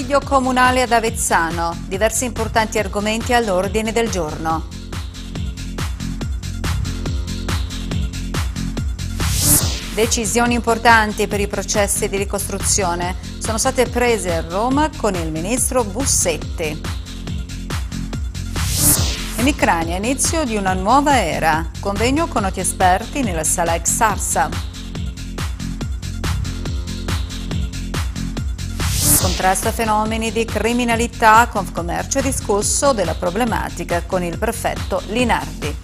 Consiglio Comunale ad Avezzano, diversi importanti argomenti all'ordine del giorno. Decisioni importanti per i processi di ricostruzione sono state prese a Roma con il ministro Bussetti. Emicrania, inizio di una nuova era, convegno con noti esperti nella sala ex Exarsa. contrasta fenomeni di criminalità, Confcommercio ha discusso della problematica con il prefetto Linardi.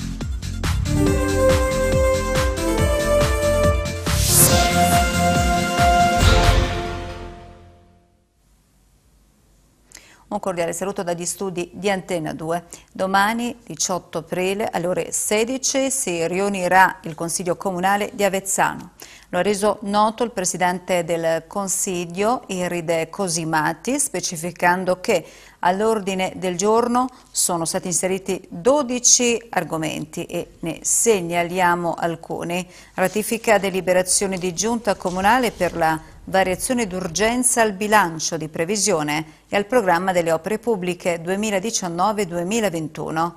Un cordiale saluto dagli studi di Antena 2. Domani, 18 aprile, alle ore 16, si riunirà il Consiglio Comunale di Avezzano. Lo ha reso noto il Presidente del Consiglio, Iride Cosimati, specificando che all'ordine del giorno sono stati inseriti 12 argomenti e ne segnaliamo alcuni. Ratifica deliberazione di giunta comunale per la variazione d'urgenza al bilancio di previsione e al programma delle opere pubbliche 2019-2021,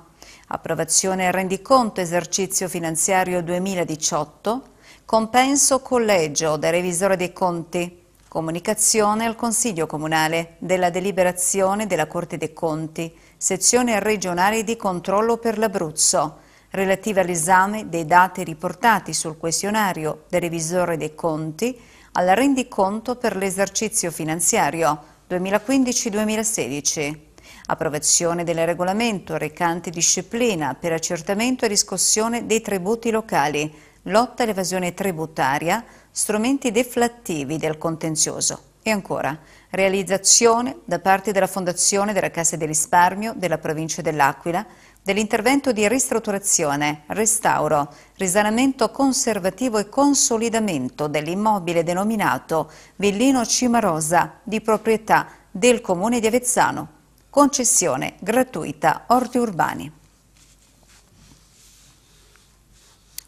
approvazione al rendiconto esercizio finanziario 2018, compenso collegio del revisore dei conti, comunicazione al Consiglio Comunale della deliberazione della Corte dei Conti, sezione regionale di controllo per l'Abruzzo, relativa all'esame dei dati riportati sul questionario del revisore dei conti al rendiconto per l'esercizio finanziario 2015-2016. Approvazione del regolamento recante disciplina per accertamento e riscossione dei tributi locali, lotta all'evasione tributaria, strumenti deflattivi del contenzioso. E ancora, realizzazione da parte della Fondazione della Cassa del Risparmio della provincia dell'Aquila dell'intervento di ristrutturazione, restauro, risanamento conservativo e consolidamento dell'immobile denominato Villino Cimarosa di proprietà del Comune di Avezzano, concessione gratuita orti urbani.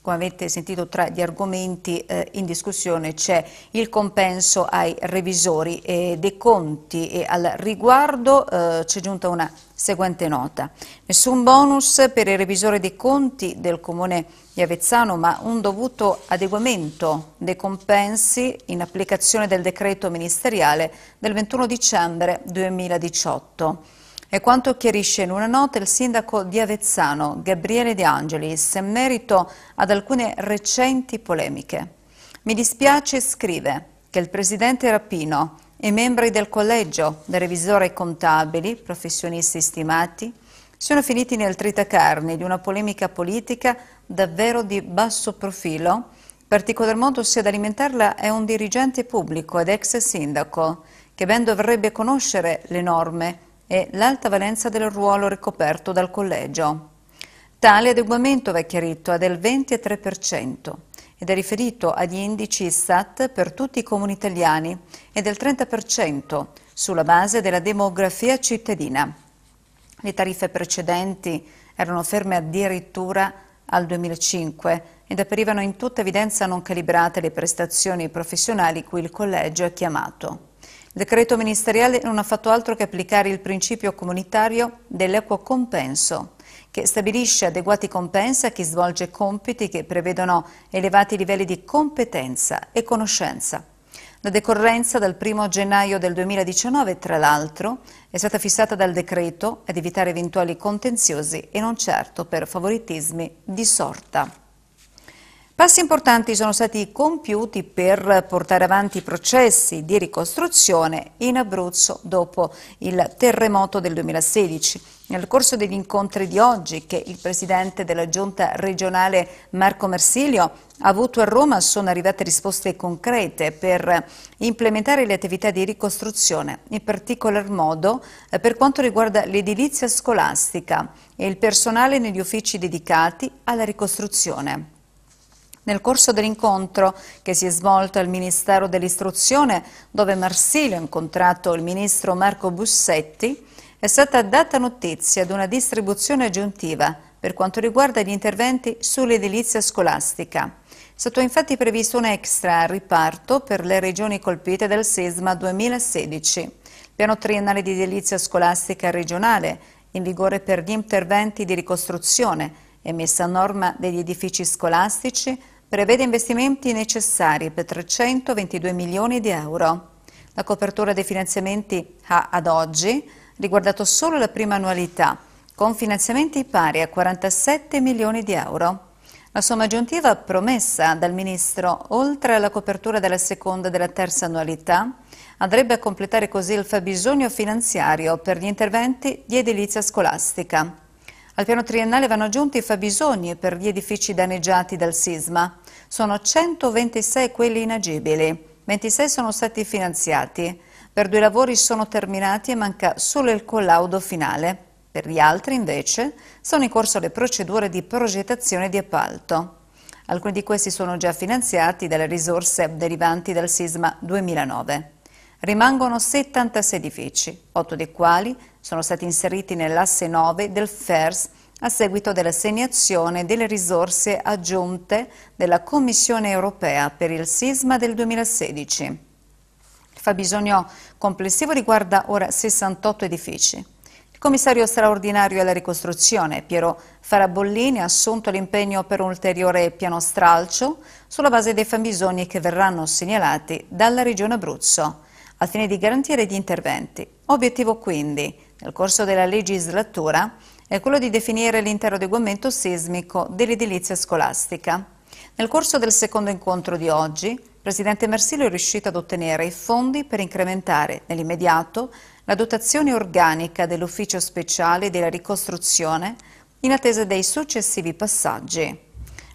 Come avete sentito tra gli argomenti eh, in discussione c'è il compenso ai revisori eh, dei conti e al riguardo eh, c'è giunta una seguente nota. Nessun bonus per il revisore dei conti del Comune di Avezzano, ma un dovuto adeguamento dei compensi in applicazione del decreto ministeriale del 21 dicembre 2018. È quanto chiarisce in una nota il sindaco di Avezzano, Gabriele De Angelis, in merito ad alcune recenti polemiche. Mi dispiace, scrive, che il presidente Rapino e membri del collegio dei revisori contabili, professionisti stimati, sono finiti nel tritacarne di una polemica politica davvero di basso profilo, particolar modo se ad alimentarla è un dirigente pubblico ed ex sindaco, che ben dovrebbe conoscere le norme e l'alta valenza del ruolo ricoperto dal collegio. Tale adeguamento, va chiarito, è del 23% ed è riferito agli indici SAT per tutti i comuni italiani e del 30% sulla base della demografia cittadina. Le tariffe precedenti erano ferme addirittura al 2005 ed apparivano in tutta evidenza non calibrate le prestazioni professionali cui il collegio è chiamato. Il decreto ministeriale non ha fatto altro che applicare il principio comunitario dell'equo compenso che stabilisce adeguati compensi a chi svolge compiti che prevedono elevati livelli di competenza e conoscenza. La decorrenza dal 1 gennaio del 2019, tra l'altro, è stata fissata dal decreto ad evitare eventuali contenziosi e non certo per favoritismi di sorta. Passi importanti sono stati compiuti per portare avanti i processi di ricostruzione in Abruzzo dopo il terremoto del 2016. Nel corso degli incontri di oggi che il Presidente della Giunta regionale Marco Marsilio ha avuto a Roma sono arrivate risposte concrete per implementare le attività di ricostruzione, in particolar modo eh, per quanto riguarda l'edilizia scolastica e il personale negli uffici dedicati alla ricostruzione. Nel corso dell'incontro che si è svolto al Ministero dell'Istruzione, dove Marsilio ha incontrato il ministro Marco Bussetti, è stata data notizia di una distribuzione aggiuntiva per quanto riguarda gli interventi sull'edilizia scolastica. È stato infatti previsto un extra riparto per le regioni colpite dal sisma 2016. Il piano triennale di edilizia scolastica regionale, in vigore per gli interventi di ricostruzione e messa a norma degli edifici scolastici, prevede investimenti necessari per 322 milioni di euro. La copertura dei finanziamenti ha ad oggi riguardato solo la prima annualità, con finanziamenti pari a 47 milioni di euro. La somma aggiuntiva promessa dal Ministro, oltre alla copertura della seconda e della terza annualità, andrebbe a completare così il fabbisogno finanziario per gli interventi di edilizia scolastica. Al piano triennale vanno aggiunti i fabbisogni per gli edifici danneggiati dal sisma. Sono 126 quelli inagibili, 26 sono stati finanziati. Per due lavori sono terminati e manca solo il collaudo finale. Per gli altri, invece, sono in corso le procedure di progettazione di appalto. Alcuni di questi sono già finanziati dalle risorse derivanti dal sisma 2009 rimangono 76 edifici, 8 dei quali sono stati inseriti nell'asse 9 del FERS a seguito dell'assegnazione delle risorse aggiunte della Commissione europea per il sisma del 2016. Il fabbisogno complessivo riguarda ora 68 edifici. Il commissario straordinario alla ricostruzione, Piero Farabollini, ha assunto l'impegno per un ulteriore piano stralcio sulla base dei fabbisogni che verranno segnalati dalla Regione Abruzzo al fine di garantire gli interventi. Obiettivo quindi, nel corso della legislatura, è quello di definire l'intero adeguamento sismico dell'edilizia scolastica. Nel corso del secondo incontro di oggi, Presidente Marsilio è riuscito ad ottenere i fondi per incrementare nell'immediato la dotazione organica dell'Ufficio Speciale della Ricostruzione in attesa dei successivi passaggi.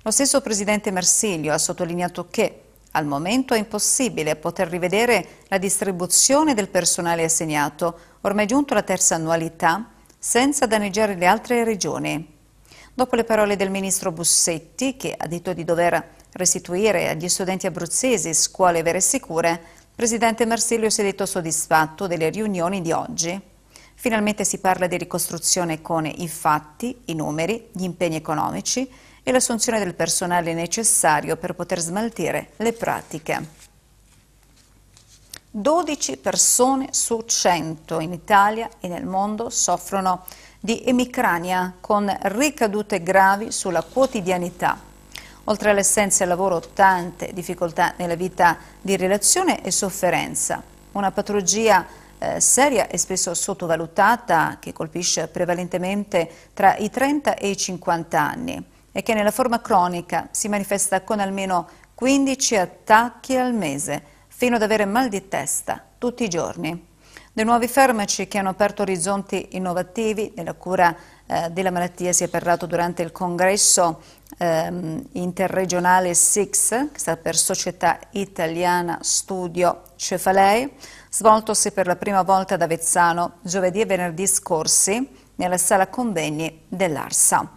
Lo stesso Presidente Marsilio ha sottolineato che al momento è impossibile poter rivedere la distribuzione del personale assegnato, ormai giunto alla terza annualità, senza danneggiare le altre regioni. Dopo le parole del ministro Bussetti, che ha detto di dover restituire agli studenti abruzzesi scuole vere e sicure, il presidente Marsilio si è detto soddisfatto delle riunioni di oggi. Finalmente si parla di ricostruzione con i fatti, i numeri, gli impegni economici e l'assunzione del personale necessario per poter smaltire le pratiche. 12 persone su 100 in Italia e nel mondo soffrono di emicrania con ricadute gravi sulla quotidianità. Oltre all'essenza al lavoro, tante difficoltà nella vita di relazione e sofferenza. Una patologia eh, seria e spesso sottovalutata che colpisce prevalentemente tra i 30 e i 50 anni e che nella forma cronica si manifesta con almeno 15 attacchi al mese, fino ad avere mal di testa tutti i giorni. Dei nuovi farmaci che hanno aperto orizzonti innovativi nella cura eh, della malattia si è parlato durante il congresso ehm, interregionale SIX, che sta per Società Italiana Studio Cefalei, svoltosi per la prima volta ad Avezzano giovedì e venerdì scorsi nella sala convegni dell'Arsa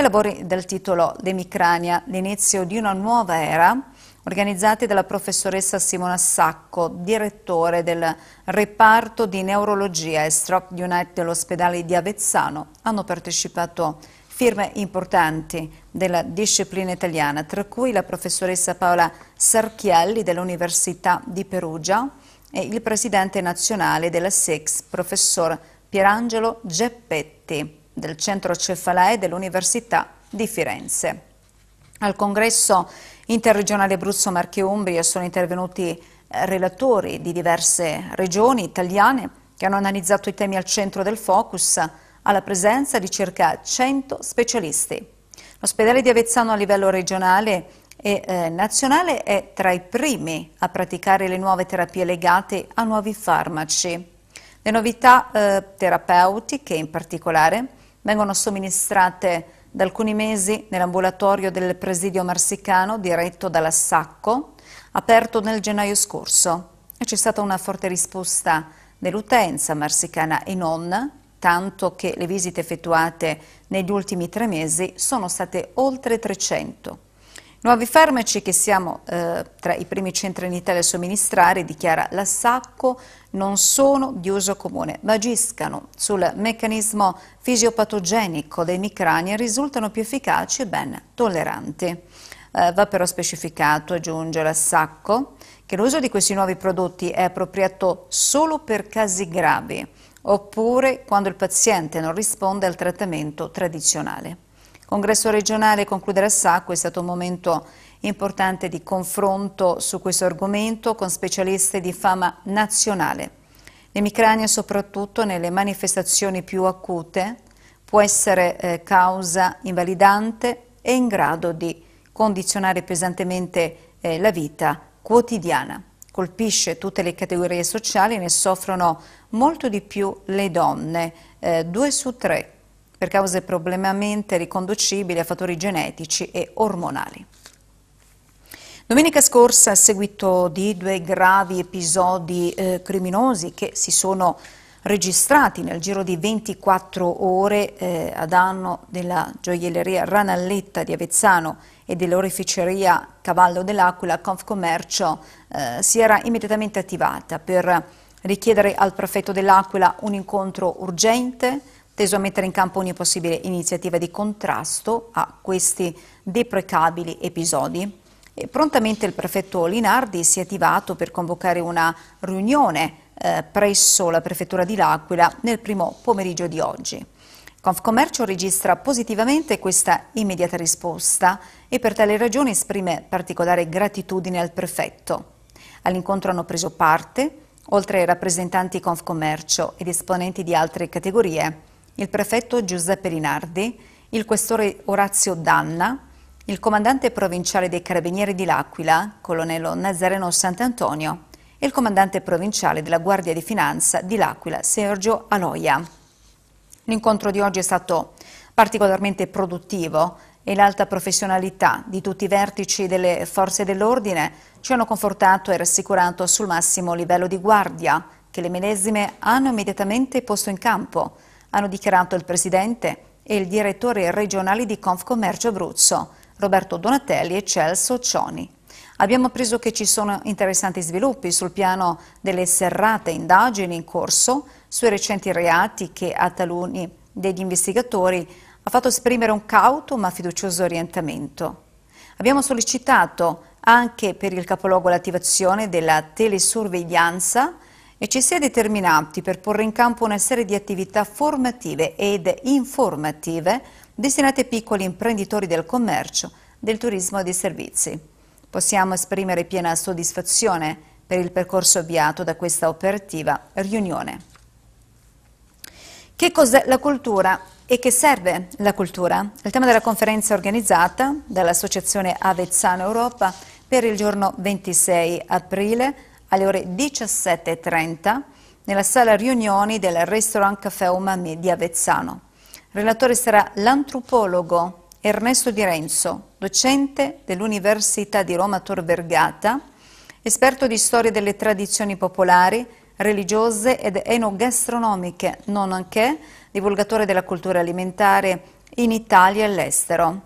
e lavori dal titolo L'emicrania, l'inizio di una nuova era, organizzati dalla professoressa Simona Sacco, direttore del reparto di neurologia e stroke unit dell'ospedale di Avezzano. Hanno partecipato firme importanti della disciplina italiana, tra cui la professoressa Paola Sarchielli dell'Università di Perugia e il presidente nazionale della SEX, professor Pierangelo Geppetti del Centro Cefalei dell'Università di Firenze. Al congresso interregionale Abruzzo Marche Umbria sono intervenuti eh, relatori di diverse regioni italiane che hanno analizzato i temi al centro del focus alla presenza di circa 100 specialisti. L'ospedale di Avezzano a livello regionale e eh, nazionale è tra i primi a praticare le nuove terapie legate a nuovi farmaci. Le novità eh, terapeutiche in particolare vengono somministrate da alcuni mesi nell'ambulatorio del presidio marsicano diretto dalla Sacco, aperto nel gennaio scorso. c'è stata una forte risposta dell'utenza marsicana e non, tanto che le visite effettuate negli ultimi tre mesi sono state oltre 300. Nuovi farmaci che siamo eh, tra i primi centri in Italia a somministrare, dichiara la Sacco, non sono di uso comune, ma agiscano sul meccanismo fisiopatogenico dei micrani e risultano più efficaci e ben tolleranti. Eh, va però specificato, aggiunge la Sacco, che l'uso di questi nuovi prodotti è appropriato solo per casi gravi, oppure quando il paziente non risponde al trattamento tradizionale congresso regionale concluderà Sacco è stato un momento importante di confronto su questo argomento con specialisti di fama nazionale. L'emicrania, soprattutto nelle manifestazioni più acute, può essere eh, causa invalidante e in grado di condizionare pesantemente eh, la vita quotidiana. Colpisce tutte le categorie sociali, ne soffrono molto di più le donne, eh, due su tre per cause problemamente riconducibili a fattori genetici e ormonali. Domenica scorsa, a seguito di due gravi episodi eh, criminosi che si sono registrati nel giro di 24 ore eh, a danno della gioielleria Ranalletta di Avezzano e dell'oreficeria Cavallo dell'Aquila, Confcommercio eh, si era immediatamente attivata per richiedere al prefetto dell'Aquila un incontro urgente teso a mettere in campo ogni possibile iniziativa di contrasto a questi deprecabili episodi. E prontamente il prefetto Linardi si è attivato per convocare una riunione eh, presso la prefettura di L'Aquila nel primo pomeriggio di oggi. Confcommercio registra positivamente questa immediata risposta e per tale ragione esprime particolare gratitudine al prefetto. All'incontro hanno preso parte, oltre ai rappresentanti Confcommercio ed esponenti di altre categorie, il prefetto Giuseppe Rinardi, il questore Orazio Danna, il comandante provinciale dei Carabinieri di L'Aquila, colonnello Nazareno Sant'Antonio, e il comandante provinciale della Guardia di Finanza di L'Aquila, Sergio Aloia. L'incontro di oggi è stato particolarmente produttivo e l'alta professionalità di tutti i vertici delle forze dell'ordine ci hanno confortato e rassicurato sul massimo livello di guardia che le medesime hanno immediatamente posto in campo hanno dichiarato il presidente e il direttore regionale di Confcommercio Abruzzo, Roberto Donatelli e Celso Cioni. Abbiamo appreso che ci sono interessanti sviluppi sul piano delle serrate indagini in corso sui recenti reati che a taluni degli investigatori ha fatto esprimere un cauto ma fiducioso orientamento. Abbiamo sollecitato anche per il capoluogo l'attivazione della telesorveglianza e ci si è determinati per porre in campo una serie di attività formative ed informative destinate ai piccoli imprenditori del commercio, del turismo e dei servizi. Possiamo esprimere piena soddisfazione per il percorso avviato da questa operativa riunione. Che cos'è la cultura e che serve la cultura? Il tema della conferenza organizzata dall'Associazione Avezzano Europa per il giorno 26 aprile alle ore 17.30 nella sala riunioni del Restaurant Café Umami di Avezzano. relatore sarà l'antropologo Ernesto Di Renzo, docente dell'Università di Roma Tor Vergata, esperto di storia delle tradizioni popolari, religiose ed enogastronomiche, nonché divulgatore della cultura alimentare in Italia e all'estero.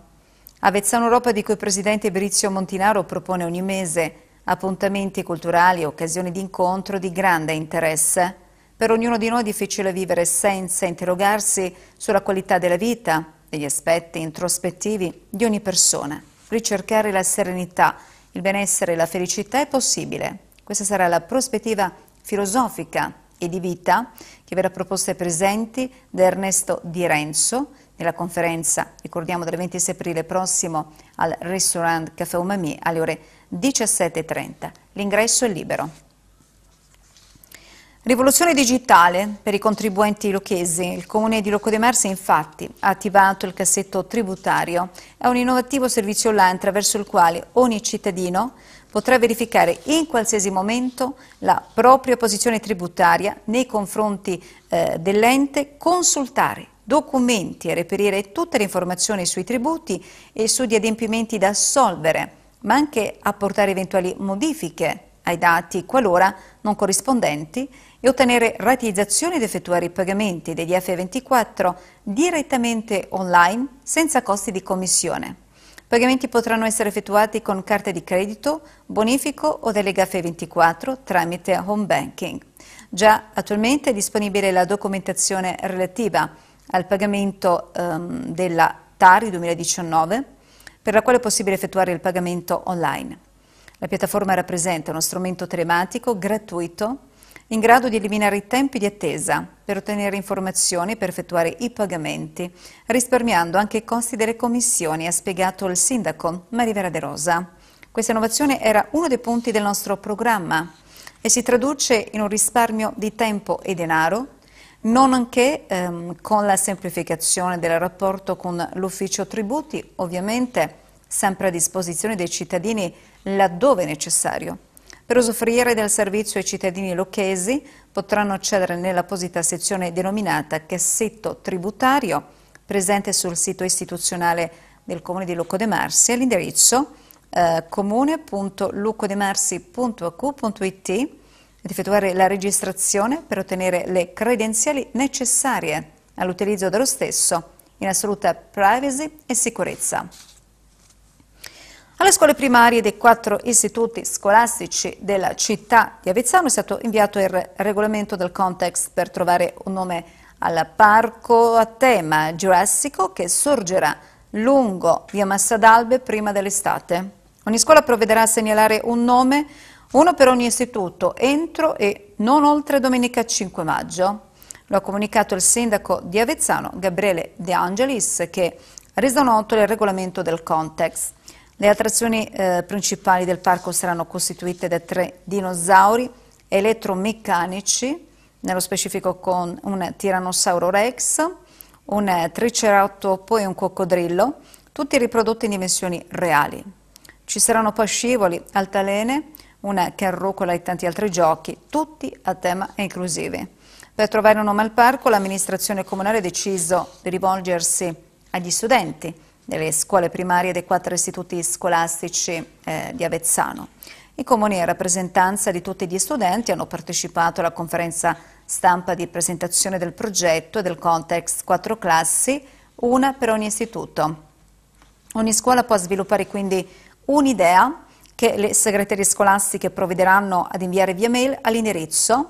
Avezzano Europa, di cui il presidente Brizio Montinaro propone ogni mese Appuntamenti culturali, occasioni di incontro di grande interesse. Per ognuno di noi è difficile vivere senza interrogarsi sulla qualità della vita, e gli aspetti introspettivi di ogni persona. Ricercare la serenità, il benessere e la felicità è possibile. Questa sarà la prospettiva filosofica e di vita che verrà proposta ai presenti da Ernesto Di Renzo nella conferenza, ricordiamo, del 26 aprile prossimo al Restaurant Café Umami alle ore 17.30. L'ingresso è libero. Rivoluzione digitale per i contribuenti lucchesi. Il comune di Rocco de Marsi infatti ha attivato il cassetto tributario. È un innovativo servizio online attraverso il quale ogni cittadino potrà verificare in qualsiasi momento la propria posizione tributaria nei confronti eh, dell'ente, consultare documenti e reperire tutte le informazioni sui tributi e sugli adempimenti da assolvere ma anche apportare eventuali modifiche ai dati qualora non corrispondenti e ottenere rateizzazioni ed effettuare i pagamenti degli F24 direttamente online senza costi di commissione. I pagamenti potranno essere effettuati con carte di credito, bonifico o delega F24 tramite home banking. Già attualmente è disponibile la documentazione relativa al pagamento ehm, della TARI 2019 per la quale è possibile effettuare il pagamento online. La piattaforma rappresenta uno strumento telematico gratuito in grado di eliminare i tempi di attesa per ottenere informazioni per effettuare i pagamenti, risparmiando anche i costi delle commissioni, ha spiegato il sindaco Marivera De Rosa. Questa innovazione era uno dei punti del nostro programma e si traduce in un risparmio di tempo e denaro nonché ehm, con la semplificazione del rapporto con l'ufficio tributi, ovviamente sempre a disposizione dei cittadini laddove necessario. Per usufruire del servizio ai cittadini lucchesi potranno accedere nell'apposita sezione denominata Cassetto Tributario, presente sul sito istituzionale del Comune di Lucco de Marsi all'indirizzo eh, comune.luccodemarsi.acu.it ed effettuare la registrazione per ottenere le credenziali necessarie all'utilizzo dello stesso, in assoluta privacy e sicurezza. Alle scuole primarie dei quattro istituti scolastici della città di Avezzano è stato inviato il regolamento del context per trovare un nome al parco a tema giurassico che sorgerà lungo via Massa d'Albe prima dell'estate. Ogni scuola provvederà a segnalare un nome uno per ogni istituto entro e non oltre domenica 5 maggio. Lo ha comunicato il sindaco di Avezzano, Gabriele De Angelis, che ha reso noto il regolamento del Contex. Le attrazioni eh, principali del parco saranno costituite da tre dinosauri elettromeccanici, nello specifico con un Tyrannosauro Rex, un Triceratopo e un coccodrillo, tutti riprodotti in dimensioni reali. Ci saranno poi scivoli, altalene, una carrucola e tanti altri giochi, tutti a tema inclusivi. Per trovare un nome al parco, l'amministrazione comunale ha deciso di rivolgersi agli studenti delle scuole primarie dei quattro istituti scolastici eh, di Avezzano. I comuni in rappresentanza di tutti gli studenti hanno partecipato alla conferenza stampa di presentazione del progetto e del context quattro classi, una per ogni istituto. Ogni scuola può sviluppare quindi un'idea che le segreterie scolastiche provvederanno ad inviare via mail all'indirizzo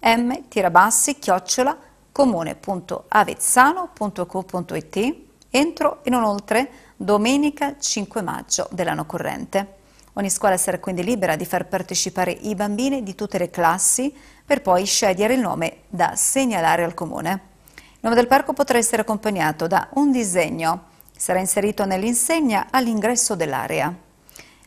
m-comune.avezzano.co.it entro e non oltre domenica 5 maggio dell'anno corrente. Ogni scuola sarà quindi libera di far partecipare i bambini di tutte le classi per poi scegliere il nome da segnalare al comune. Il nome del parco potrà essere accompagnato da un disegno, sarà inserito nell'insegna all'ingresso dell'area.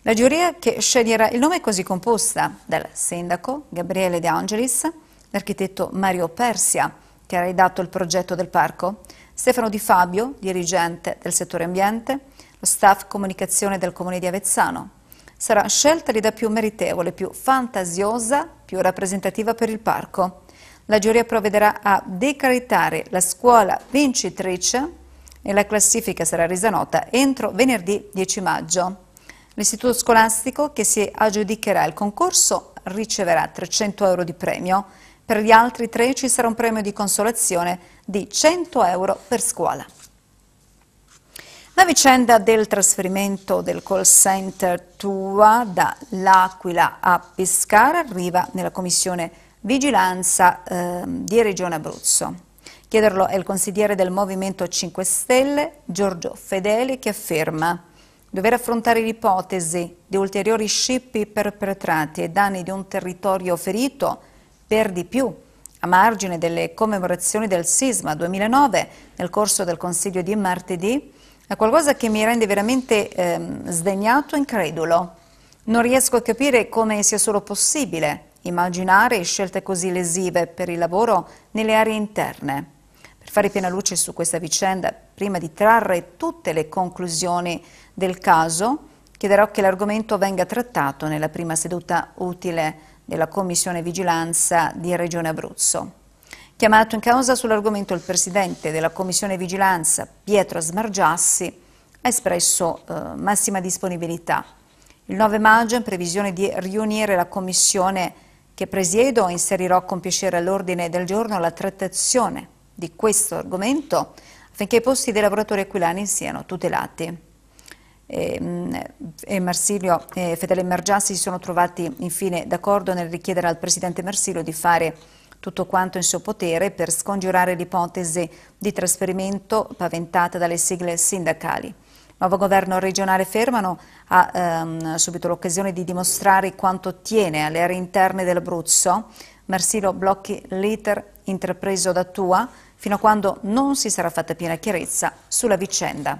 La giuria che sceglierà il nome è così composta dal sindaco Gabriele De Angelis, l'architetto Mario Persia, che ha redatto il progetto del parco, Stefano Di Fabio, dirigente del settore ambiente, lo staff comunicazione del comune di Avezzano. Sarà scelta l'idea più meritevole, più fantasiosa, più rappresentativa per il parco. La giuria provvederà a decretare la scuola vincitrice e la classifica sarà resa nota entro venerdì 10 maggio. L'istituto scolastico che si aggiudicherà il concorso riceverà 300 euro di premio. Per gli altri tre ci sarà un premio di consolazione di 100 euro per scuola. La vicenda del trasferimento del call center TUA dall'Aquila a Pescara arriva nella Commissione Vigilanza eh, di Regione Abruzzo. Chiederlo è il consigliere del Movimento 5 Stelle, Giorgio Fedeli, che afferma Dover affrontare l'ipotesi di ulteriori scippi perpetrati e danni di un territorio ferito, per di più, a margine delle commemorazioni del sisma 2009 nel corso del Consiglio di martedì, è qualcosa che mi rende veramente ehm, sdegnato e incredulo. Non riesco a capire come sia solo possibile immaginare scelte così lesive per il lavoro nelle aree interne. Per fare piena luce su questa vicenda, prima di trarre tutte le conclusioni del caso, chiederò che l'argomento venga trattato nella prima seduta utile della Commissione Vigilanza di Regione Abruzzo. Chiamato in causa sull'argomento il Presidente della Commissione Vigilanza, Pietro Smargiassi, ha espresso eh, massima disponibilità. Il 9 maggio, in previsione di riunire la Commissione che presiedo, inserirò con piacere all'ordine del giorno la trattazione di questo argomento affinché i posti dei lavoratori aquilani siano tutelati. E, ehm, e Marsilio e Fedele Margiassi si sono trovati infine d'accordo nel richiedere al Presidente Marsilio di fare tutto quanto in suo potere per scongiurare l'ipotesi di trasferimento paventata dalle sigle sindacali. Il nuovo governo regionale Fermano ha ehm, subito l'occasione di dimostrare quanto tiene alle aree interne dell'Abruzzo. Marsilio blocchi l'iter intrapreso da Tua fino a quando non si sarà fatta piena chiarezza sulla vicenda.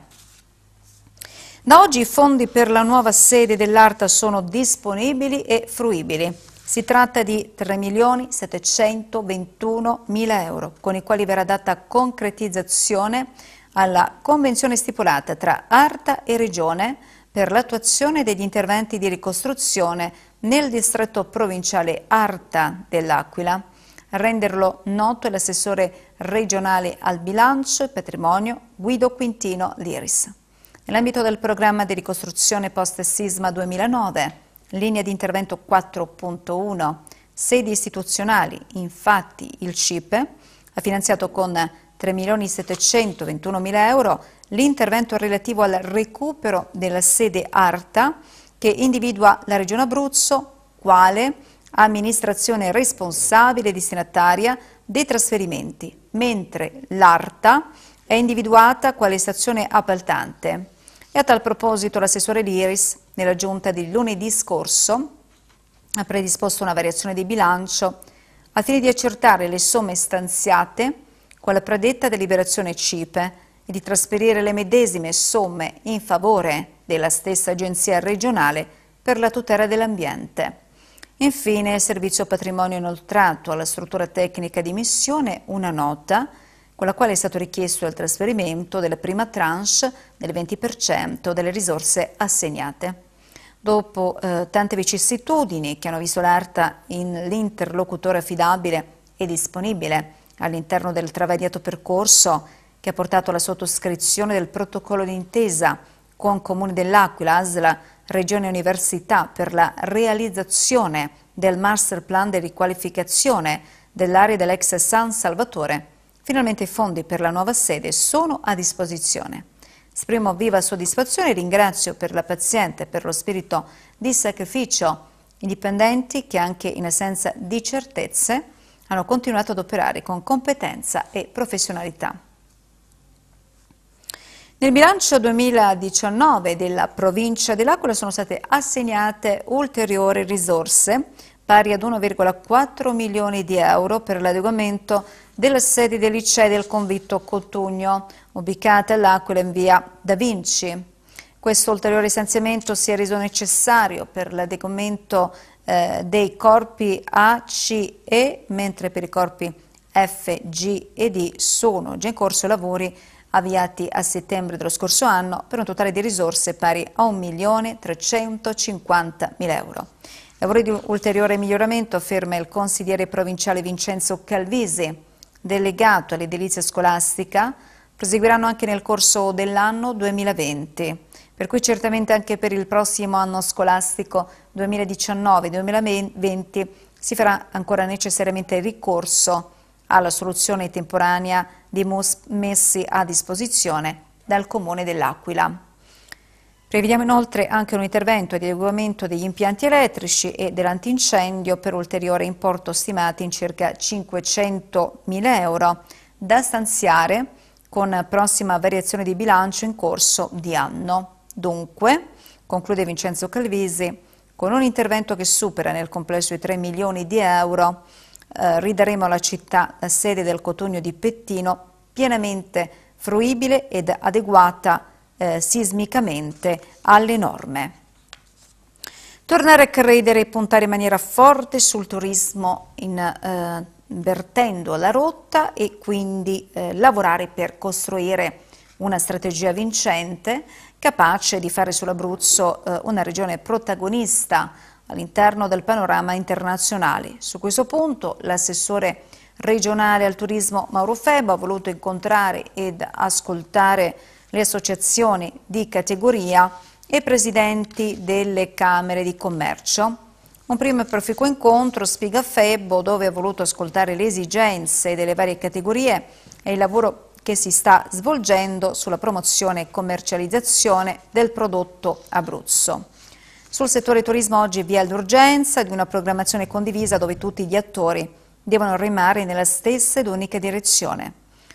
Da oggi i fondi per la nuova sede dell'ARTA sono disponibili e fruibili. Si tratta di 3.721.000 euro, con i quali verrà data concretizzazione alla convenzione stipulata tra Arta e Regione per l'attuazione degli interventi di ricostruzione nel distretto provinciale Arta dell'Aquila. A Renderlo noto è l'assessore regionale al bilancio e patrimonio Guido Quintino Liris. Nell'ambito del programma di ricostruzione post-sisma 2009, linea di intervento 4.1, sedi istituzionali, infatti il CIPE ha finanziato con 3.721.000 euro l'intervento relativo al recupero della sede ARTA che individua la Regione Abruzzo quale amministrazione responsabile e destinataria dei trasferimenti, mentre l'ARTA è individuata quale stazione appaltante. E a tal proposito l'assessore Liris, nella giunta di lunedì scorso, ha predisposto una variazione di bilancio al fine di accertare le somme stanziate con la predetta deliberazione CIPE e di trasferire le medesime somme in favore della stessa agenzia regionale per la tutela dell'ambiente. Infine, servizio patrimonio inoltrato alla struttura tecnica di missione una nota con la quale è stato richiesto il trasferimento della prima tranche del 20% delle risorse assegnate. Dopo eh, tante vicissitudini che hanno visto l'ARTA in l'interlocutore affidabile e disponibile all'interno del travagliato percorso che ha portato alla sottoscrizione del protocollo d'intesa con Comune dell'Aquila, ASLA, Regione Università per la realizzazione del Master Plan di riqualificazione dell'area dell'ex San Salvatore. Finalmente i fondi per la nuova sede sono a disposizione. Esprimo viva soddisfazione e ringrazio per la pazienza e per lo spirito di sacrificio i dipendenti che anche in assenza di certezze hanno continuato ad operare con competenza e professionalità. Nel bilancio 2019 della provincia dell'Aquila sono state assegnate ulteriori risorse pari ad 1,4 milioni di euro per l'adeguamento della sede dei licei del convitto Cotugno, ubicata all'Aquila in via Da Vinci. Questo ulteriore stanziamento si è reso necessario per l'adeguamento eh, dei corpi A, C, E, mentre per i corpi F, G e D sono già in corso i lavori avviati a settembre dello scorso anno per un totale di risorse pari a 1.350.000 euro. Lavori di ulteriore miglioramento afferma il consigliere provinciale Vincenzo Calvisi, delegato all'edilizia scolastica, proseguiranno anche nel corso dell'anno 2020 per cui certamente anche per il prossimo anno scolastico 2019-2020 si farà ancora necessariamente ricorso alla soluzione temporanea dei MOS messi a disposizione dal Comune dell'Aquila. Prevediamo inoltre anche un intervento di adeguamento degli impianti elettrici e dell'antincendio per ulteriore importo stimato in circa 500.000 euro da stanziare con prossima variazione di bilancio in corso di anno. Dunque, conclude Vincenzo Calvisi, con un intervento che supera nel complesso i 3 milioni di euro eh, ridaremo la città eh, sede del Cotogno di Pettino pienamente fruibile ed adeguata eh, sismicamente alle norme. Tornare a credere e puntare in maniera forte sul turismo eh, invertendo eh, la rotta e quindi eh, lavorare per costruire una strategia vincente capace di fare sull'Abruzzo una regione protagonista all'interno del panorama internazionale. Su questo punto l'assessore regionale al turismo Mauro Febo ha voluto incontrare ed ascoltare le associazioni di categoria e presidenti delle Camere di Commercio. Un primo e proficuo incontro, spiega Febo, dove ha voluto ascoltare le esigenze delle varie categorie e il lavoro che si sta svolgendo sulla promozione e commercializzazione del prodotto Abruzzo. Sul settore turismo oggi vi è l'urgenza di una programmazione condivisa dove tutti gli attori devono rimare nella stessa ed unica direzione.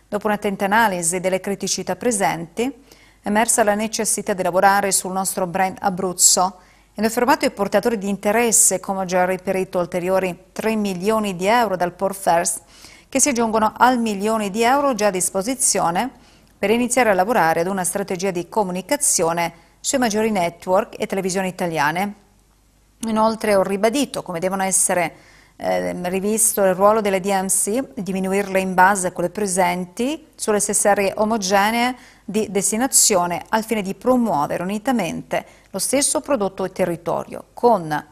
Dopo un'attenta analisi delle criticità presenti, è emersa la necessità di lavorare sul nostro brand Abruzzo e ne ho fermato i portatori di interesse, come ho già reperito ulteriori 3 milioni di euro dal Port First, che si aggiungono al milione di euro già a disposizione per iniziare a lavorare ad una strategia di comunicazione sui maggiori network e televisioni italiane. Inoltre ho ribadito come devono essere eh, rivisto il ruolo delle DMC, diminuirle in base a quelle presenti sulle stesse aree omogenee di destinazione al fine di promuovere unitamente lo stesso prodotto e territorio. Con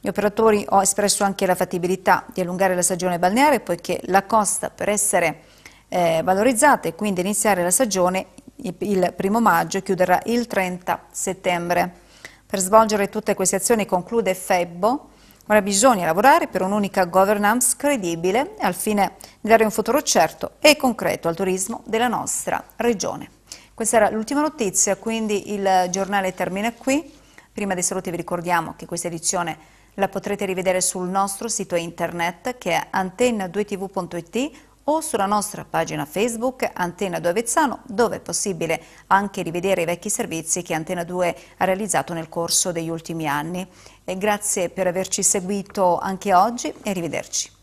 gli operatori ho espresso anche la fattibilità di allungare la stagione balneare poiché la costa per essere eh, valorizzata e quindi iniziare la stagione il primo maggio e chiuderà il 30 settembre. Per svolgere tutte queste azioni conclude Febbo, ora bisogna lavorare per un'unica governance credibile al fine di dare un futuro certo e concreto al turismo della nostra regione. Questa era l'ultima notizia, quindi il giornale termina qui. Prima dei saluti vi ricordiamo che questa edizione la potrete rivedere sul nostro sito internet che è antenna2tv.it o sulla nostra pagina Facebook Antena 2 Avezzano, dove è possibile anche rivedere i vecchi servizi che Antena 2 ha realizzato nel corso degli ultimi anni. E grazie per averci seguito anche oggi e arrivederci.